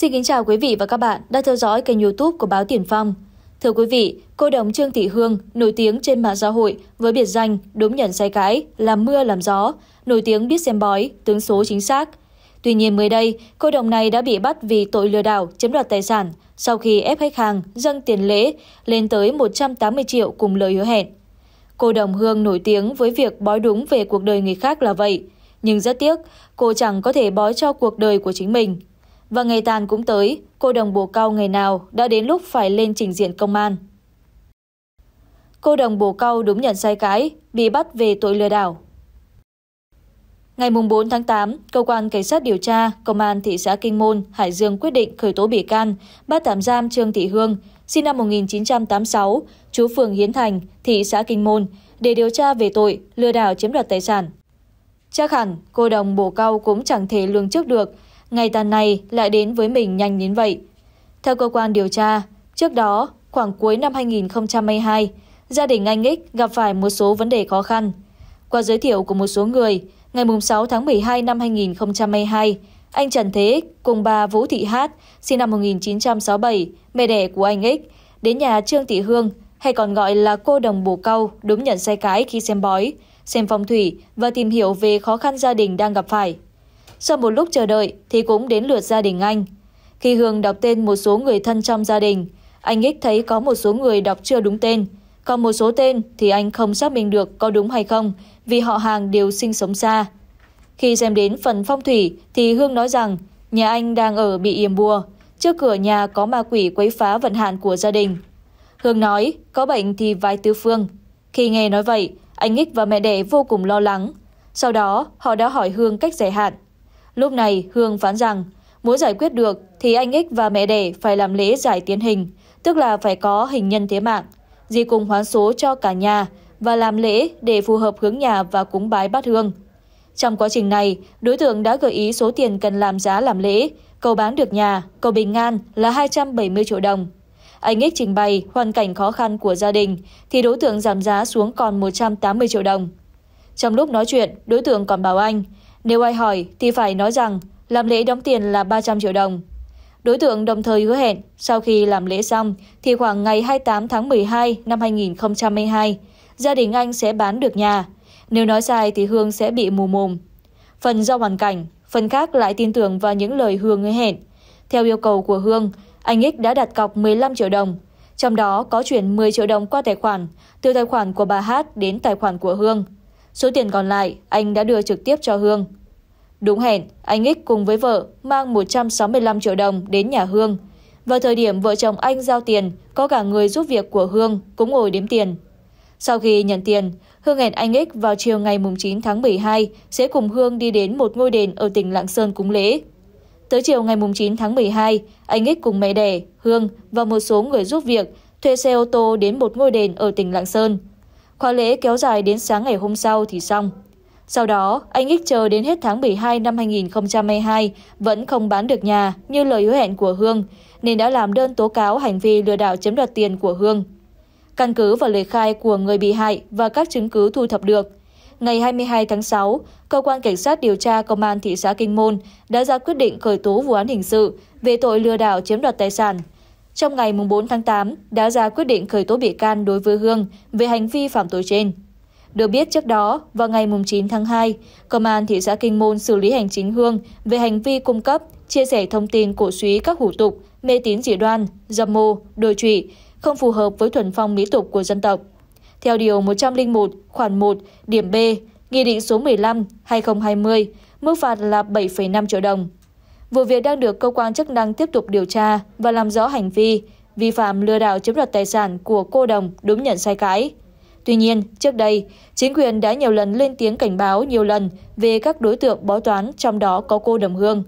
Xin kính chào quý vị và các bạn đã theo dõi kênh youtube của Báo Tiền Phong. Thưa quý vị, cô đồng Trương Thị Hương nổi tiếng trên mạng xã hội với biệt danh đúng nhận sai cãi, làm mưa làm gió, nổi tiếng biết xem bói, tướng số chính xác. Tuy nhiên mới đây, cô đồng này đã bị bắt vì tội lừa đảo chiếm đoạt tài sản sau khi ép khách hàng dâng tiền lễ lên tới 180 triệu cùng lời hứa hẹn. Cô đồng Hương nổi tiếng với việc bói đúng về cuộc đời người khác là vậy, nhưng rất tiếc cô chẳng có thể bói cho cuộc đời của chính mình. Và ngày tàn cũng tới, cô đồng bồ cao ngày nào đã đến lúc phải lên trình diện công an. Cô đồng bồ cao đúng nhận sai cái, bị bắt về tội lừa đảo. Ngày 4 tháng 8, Cơ quan Cảnh sát điều tra Công an thị xã Kinh Môn, Hải Dương quyết định khởi tố bị can, bắt tạm giam Trương Thị Hương, sinh năm 1986, chú phường Hiến Thành, thị xã Kinh Môn, để điều tra về tội lừa đảo chiếm đoạt tài sản. Chắc hẳn, cô đồng bổ cao cũng chẳng thể lường trước được ngày tàn này lại đến với mình nhanh đến vậy. Theo cơ quan điều tra, trước đó, khoảng cuối năm 2022, gia đình anh Ích gặp phải một số vấn đề khó khăn. Qua giới thiệu của một số người, ngày 6 tháng 12 năm 2022, anh Trần Thế Ích cùng bà Vũ Thị Hát, sinh năm 1967, mẹ đẻ của anh Ích, đến nhà Trương Thị Hương, hay còn gọi là cô đồng bồ câu, đúng nhận sai cái khi xem bói, xem phong thủy và tìm hiểu về khó khăn gia đình đang gặp phải. Sau một lúc chờ đợi thì cũng đến lượt gia đình anh. Khi Hương đọc tên một số người thân trong gia đình, anh ích thấy có một số người đọc chưa đúng tên, còn một số tên thì anh không xác minh được có đúng hay không vì họ hàng đều sinh sống xa. Khi xem đến phần phong thủy thì Hương nói rằng nhà anh đang ở bị yểm bùa, trước cửa nhà có ma quỷ quấy phá vận hạn của gia đình. Hương nói có bệnh thì vai tứ phương. Khi nghe nói vậy, anh Ích và mẹ đẻ vô cùng lo lắng. Sau đó họ đã hỏi Hương cách giải hạn. Lúc này Hương phán rằng muốn giải quyết được thì anh Ích và mẹ đẻ phải làm lễ giải tiến hình, tức là phải có hình nhân thế mạng. Dì cùng hoán số cho cả nhà và làm lễ để phù hợp hướng nhà và cúng bái bát hương. Trong quá trình này, đối tượng đã gợi ý số tiền cần làm giá làm lễ, cầu bán được nhà, cầu bình an là 270 triệu đồng. Anh Ích trình bày hoàn cảnh khó khăn của gia đình thì đối tượng giảm giá xuống còn 180 triệu đồng. Trong lúc nói chuyện, đối tượng còn bảo anh nếu ai hỏi thì phải nói rằng làm lễ đóng tiền là 300 triệu đồng. Đối tượng đồng thời hứa hẹn sau khi làm lễ xong thì khoảng ngày 28 tháng 12 năm 2022, gia đình anh sẽ bán được nhà. Nếu nói sai thì Hương sẽ bị mù mồm. Phần do hoàn cảnh, phần khác lại tin tưởng vào những lời Hương hứa hẹn. Theo yêu cầu của Hương, anh X đã đặt cọc 15 triệu đồng, trong đó có chuyển 10 triệu đồng qua tài khoản, từ tài khoản của bà Hát đến tài khoản của Hương. Số tiền còn lại anh đã đưa trực tiếp cho Hương. Đúng hẹn, anh Ích cùng với vợ mang 165 triệu đồng đến nhà Hương. Vào thời điểm vợ chồng anh giao tiền, có cả người giúp việc của Hương cũng ngồi đếm tiền. Sau khi nhận tiền, Hương hẹn anh Ích vào chiều ngày 9 tháng 12 sẽ cùng Hương đi đến một ngôi đền ở tỉnh Lạng Sơn cúng lễ. Tới chiều ngày 9 tháng 12, anh Ích cùng mẹ đẻ, Hương và một số người giúp việc thuê xe ô tô đến một ngôi đền ở tỉnh Lạng Sơn – khóa lễ kéo dài đến sáng ngày hôm sau thì xong. Sau đó, anh X chờ đến hết tháng 12 năm 2022 vẫn không bán được nhà như lời hứa hẹn của Hương, nên đã làm đơn tố cáo hành vi lừa đảo chiếm đoạt tiền của Hương. Căn cứ vào lời khai của người bị hại và các chứng cứ thu thập được, ngày 22 tháng 6, Cơ quan Cảnh sát điều tra Công an thị xã Kinh Môn đã ra quyết định khởi tố vụ án hình sự về tội lừa đảo chiếm đoạt tài sản – trong ngày 4 tháng 8 đã ra quyết định khởi tố bị can đối với Hương về hành vi phạm tội trên. Được biết trước đó, vào ngày 9 tháng 2, Công an thị xã Kinh Môn xử lý hành chính Hương về hành vi cung cấp, chia sẻ thông tin cổ suý các hủ tục, mê tín dị đoan, dâm mô, đồi trụy, không phù hợp với thuần phong mỹ tục của dân tộc. Theo Điều 101, khoản 1, điểm B, Nghị định số 15, 2020, mức phạt là 7,5 triệu đồng vụ việc đang được cơ quan chức năng tiếp tục điều tra và làm rõ hành vi vi phạm lừa đảo chiếm đoạt tài sản của cô đồng đúng nhận sai cái. tuy nhiên trước đây chính quyền đã nhiều lần lên tiếng cảnh báo nhiều lần về các đối tượng bói toán trong đó có cô đồng hương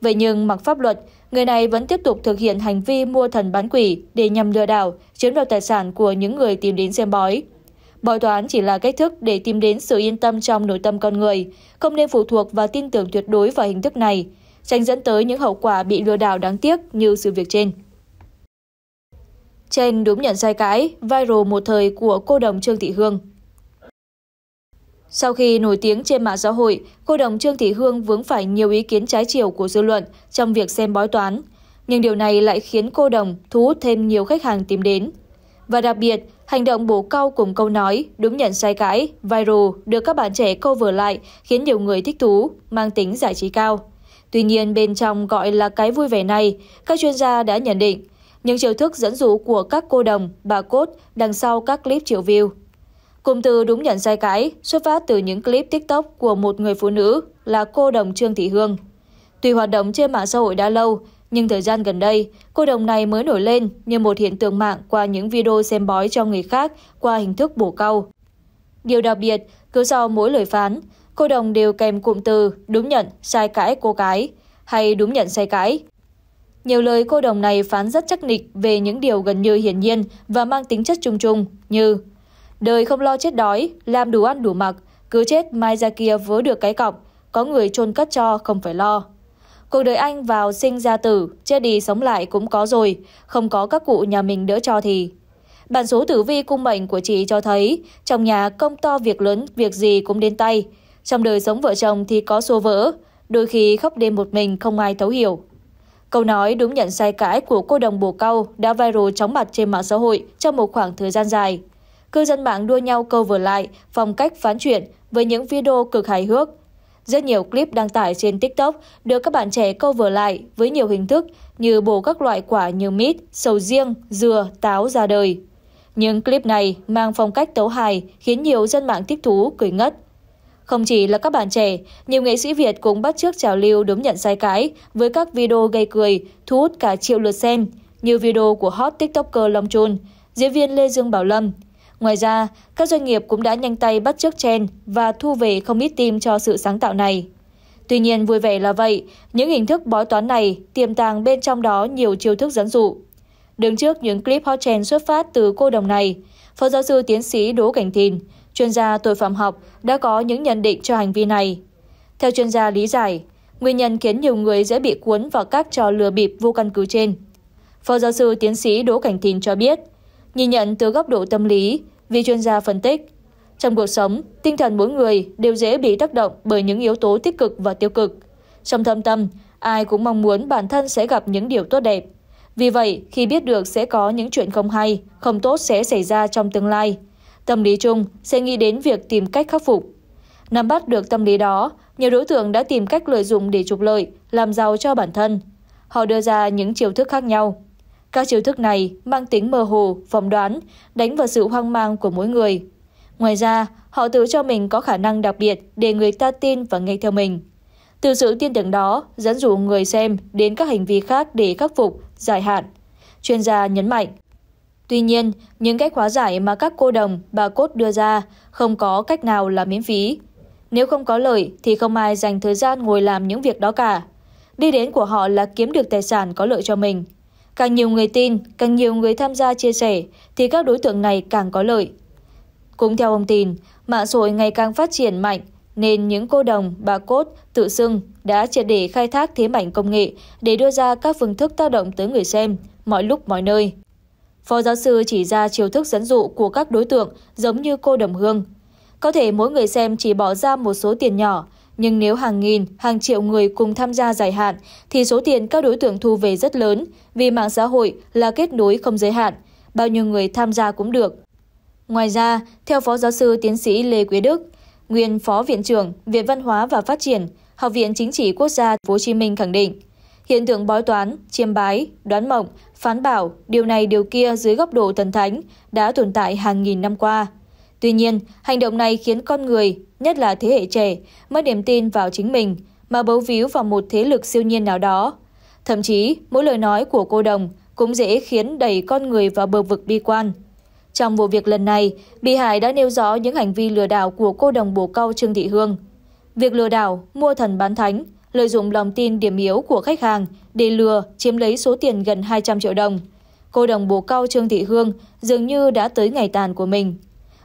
vậy nhưng mặc pháp luật người này vẫn tiếp tục thực hiện hành vi mua thần bán quỷ để nhằm lừa đảo chiếm đoạt tài sản của những người tìm đến xem bói Bói toán chỉ là cách thức để tìm đến sự yên tâm trong nội tâm con người, không nên phụ thuộc và tin tưởng tuyệt đối vào hình thức này, tránh dẫn tới những hậu quả bị lừa đảo đáng tiếc như sự việc trên. Trên đúng nhận sai cãi, viral một thời của cô đồng Trương Thị Hương. Sau khi nổi tiếng trên mạng xã hội, cô đồng Trương Thị Hương vướng phải nhiều ý kiến trái chiều của dư luận trong việc xem bói toán. Nhưng điều này lại khiến cô đồng thu hút thêm nhiều khách hàng tìm đến. Và đặc biệt, hành động bổ cao cùng câu nói đúng nhận sai cãi, viral được các bạn trẻ cover lại khiến nhiều người thích thú, mang tính giải trí cao. Tuy nhiên bên trong gọi là cái vui vẻ này, các chuyên gia đã nhận định những chiêu thức dẫn dụ của các cô đồng, bà cốt đằng sau các clip triệu view. Cụm từ đúng nhận sai cái xuất phát từ những clip TikTok của một người phụ nữ là cô đồng Trương Thị Hương. Tuy hoạt động trên mạng xã hội đã lâu, nhưng thời gian gần đây, cô đồng này mới nổi lên như một hiện tượng mạng qua những video xem bói cho người khác qua hình thức bổ câu. Điều đặc biệt, cứ sau mỗi lời phán, cô đồng đều kèm cụm từ đúng nhận sai cãi cô cái hay đúng nhận sai cãi. Nhiều lời cô đồng này phán rất chắc nịch về những điều gần như hiển nhiên và mang tính chất chung chung như Đời không lo chết đói, làm đủ ăn đủ mặc, cứ chết mai ra kia vớ được cái cọc, có người chôn cất cho không phải lo. Cuộc đời anh vào sinh ra tử, chết đi sống lại cũng có rồi, không có các cụ nhà mình đỡ cho thì. Bản số tử vi cung mệnh của chị cho thấy, trong nhà công to việc lớn, việc gì cũng đến tay, trong đời sống vợ chồng thì có xô vỡ, đôi khi khóc đêm một mình không ai thấu hiểu. Câu nói đúng nhận sai cãi của cô đồng bồ câu đã viral chóng mặt trên mạng xã hội trong một khoảng thời gian dài. Cư dân mạng đua nhau câu vừa lại phong cách phán chuyện với những video cực hài hước. Rất nhiều clip đăng tải trên TikTok được các bạn trẻ câu vừa lại với nhiều hình thức như bổ các loại quả như mít, sầu riêng, dừa, táo ra đời. Những clip này mang phong cách tấu hài khiến nhiều dân mạng thích thú cười ngất. Không chỉ là các bạn trẻ, nhiều nghệ sĩ Việt cũng bắt chước trào lưu đúng nhận sai cái với các video gây cười, thu hút cả triệu lượt xem, như video của hot tiktoker Long Chun, diễn viên Lê Dương Bảo Lâm. Ngoài ra, các doanh nghiệp cũng đã nhanh tay bắt chước trend và thu về không ít tim cho sự sáng tạo này. Tuy nhiên vui vẻ là vậy, những hình thức bói toán này tiềm tàng bên trong đó nhiều chiêu thức dẫn dụ. Đứng trước những clip hot trend xuất phát từ cô đồng này, Phó giáo sư tiến sĩ Đỗ Cảnh Thìn, chuyên gia tội phạm học đã có những nhận định cho hành vi này. Theo chuyên gia lý giải, nguyên nhân khiến nhiều người dễ bị cuốn vào các trò lừa bịp vô căn cứ trên. Phó giáo sư tiến sĩ Đỗ Cảnh Thìn cho biết, nhìn nhận từ góc độ tâm lý, vì chuyên gia phân tích, trong cuộc sống, tinh thần mỗi người đều dễ bị tác động bởi những yếu tố tích cực và tiêu cực. Trong thâm tâm, ai cũng mong muốn bản thân sẽ gặp những điều tốt đẹp. Vì vậy, khi biết được sẽ có những chuyện không hay, không tốt sẽ xảy ra trong tương lai, tâm lý chung sẽ nghĩ đến việc tìm cách khắc phục. Nắm bắt được tâm lý đó, nhiều đối tượng đã tìm cách lợi dụng để trục lợi, làm giàu cho bản thân. Họ đưa ra những chiêu thức khác nhau. Các chiêu thức này mang tính mơ hồ, phỏng đoán, đánh vào sự hoang mang của mỗi người. Ngoài ra, họ tự cho mình có khả năng đặc biệt để người ta tin và nghe theo mình. Từ sự tin tưởng đó, dẫn dụ người xem đến các hành vi khác để khắc phục, dài hạn. Chuyên gia nhấn mạnh, tuy nhiên những cách hóa giải mà các cô đồng bà cốt đưa ra không có cách nào là miễn phí nếu không có lợi thì không ai dành thời gian ngồi làm những việc đó cả đi đến của họ là kiếm được tài sản có lợi cho mình càng nhiều người tin càng nhiều người tham gia chia sẻ thì các đối tượng này càng có lợi cũng theo ông tin mạng xã hội ngày càng phát triển mạnh nên những cô đồng, bà cốt, tự xưng đã triệt để khai thác thế mạnh công nghệ để đưa ra các phương thức tác động tới người xem, mọi lúc mọi nơi. Phó giáo sư chỉ ra chiêu thức dẫn dụ của các đối tượng giống như cô Đầm hương. Có thể mỗi người xem chỉ bỏ ra một số tiền nhỏ, nhưng nếu hàng nghìn, hàng triệu người cùng tham gia dài hạn thì số tiền các đối tượng thu về rất lớn vì mạng xã hội là kết nối không giới hạn, bao nhiêu người tham gia cũng được. Ngoài ra, theo Phó Giáo sư Tiến sĩ Lê Quý Đức, nguyên Phó Viện trưởng Viện Văn hóa và Phát triển, Học viện Chính trị Quốc gia Hồ Chí Minh khẳng định, hiện tượng bói toán, chiêm bái, đoán mộng, phán bảo, điều này điều kia dưới góc độ thần thánh đã tồn tại hàng nghìn năm qua. Tuy nhiên, hành động này khiến con người, nhất là thế hệ trẻ, mất niềm tin vào chính mình mà bấu víu vào một thế lực siêu nhiên nào đó. Thậm chí, mỗi lời nói của cô đồng cũng dễ khiến đẩy con người vào bờ vực bi quan. Trong vụ việc lần này, bị hại đã nêu rõ những hành vi lừa đảo của cô đồng bồ Cao Trương Thị Hương. Việc lừa đảo, mua thần bán thánh, lợi dụng lòng tin điểm yếu của khách hàng để lừa chiếm lấy số tiền gần 200 triệu đồng. Cô đồng bồ cao Trương Thị Hương dường như đã tới ngày tàn của mình.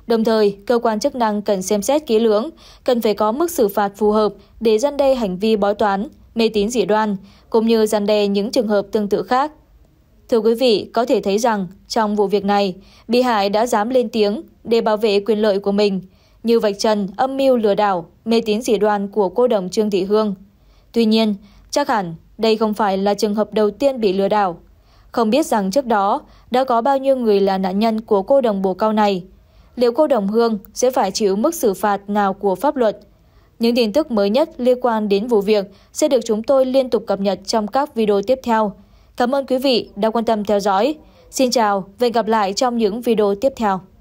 Đồng thời, cơ quan chức năng cần xem xét kỹ lưỡng, cần phải có mức xử phạt phù hợp để gian đe hành vi bói toán, mê tín dị đoan, cũng như gian đe những trường hợp tương tự khác. Thưa quý vị, có thể thấy rằng trong vụ việc này, bị hại đã dám lên tiếng để bảo vệ quyền lợi của mình, như vạch trần âm mưu lừa đảo, mê tín dị đoan của cô đồng Trương Thị Hương. Tuy nhiên, chắc hẳn đây không phải là trường hợp đầu tiên bị lừa đảo. Không biết rằng trước đó đã có bao nhiêu người là nạn nhân của cô đồng bồ cao này. Liệu cô đồng Hương sẽ phải chịu mức xử phạt nào của pháp luật? Những tin tức mới nhất liên quan đến vụ việc sẽ được chúng tôi liên tục cập nhật trong các video tiếp theo. Cảm ơn quý vị đã quan tâm theo dõi. Xin chào và hẹn gặp lại trong những video tiếp theo.